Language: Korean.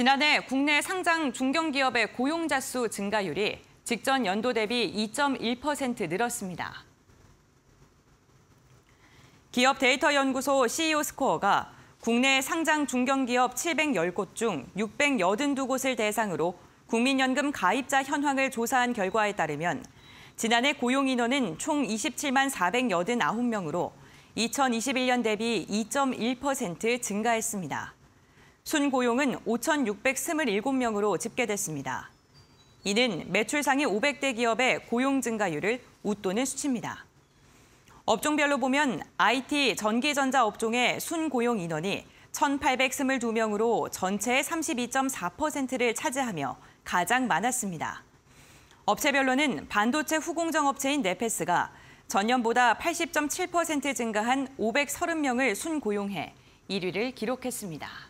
지난해 국내 상장 중견기업의 고용자 수 증가율이 직전 연도 대비 2.1% 늘었습니다. 기업 데이터 연구소 CEO 스코어가 국내 상장 중견기업 710곳 중 682곳을 대상으로 국민연금 가입자 현황을 조사한 결과에 따르면 지난해 고용 인원은 총 27만 489명으로 2021년 대비 2.1% 증가했습니다. 순고용은 5,627명으로 집계됐습니다. 이는 매출 상위 500대 기업의 고용 증가율을 웃도는 수치입니다. 업종별로 보면 IT 전기전자 업종의 순고용 인원이 1,822명으로 전체의 32.4%를 차지하며 가장 많았습니다. 업체별로는 반도체 후공정 업체인 네페스가 전년보다 80.7% 증가한 530명을 순고용해 1위를 기록했습니다.